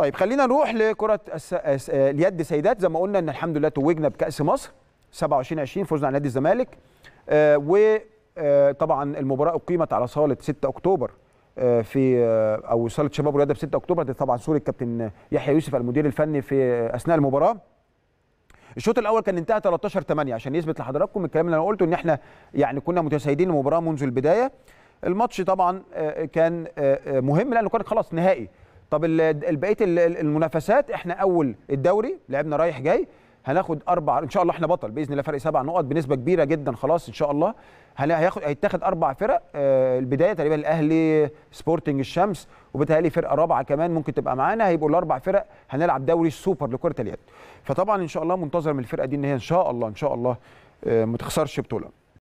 طيب خلينا نروح لكره اليد سيدات زي ما قلنا ان الحمد لله توجنا بكاس مصر 27 20 فوزنا على نادي الزمالك آه، وطبعا آه، المباراه اقيمت على صاله 6 اكتوبر آه، في او صاله شباب الرياضة في 6 اكتوبر دي طبعا صوره كابتن يحيى يوسف المدير الفني في اثناء المباراه الشوط الاول كان انتهى 13 8 عشان يثبت لحضراتكم الكلام اللي انا قلته ان احنا يعني كنا متسيدين المباراه منذ البدايه الماتش طبعا كان مهم لانه كان خلاص نهائي طب بقيه المنافسات احنا اول الدوري لعبنا رايح جاي هناخد اربع ان شاء الله احنا بطل باذن الله فرق سبع نقط بنسبه كبيره جدا خلاص ان شاء الله هياخد هيتاخد اربع فرق آه البدايه تقريبا الاهلي سبورتنج الشمس وبتهيألي فرقه رابعه كمان ممكن تبقى معانا هيبقوا الاربع فرق هنلعب دوري السوبر لكره اليد فطبعا ان شاء الله منتظر من الفرقه دي ان هي ان شاء الله ان شاء الله آه ما تخسرش بطوله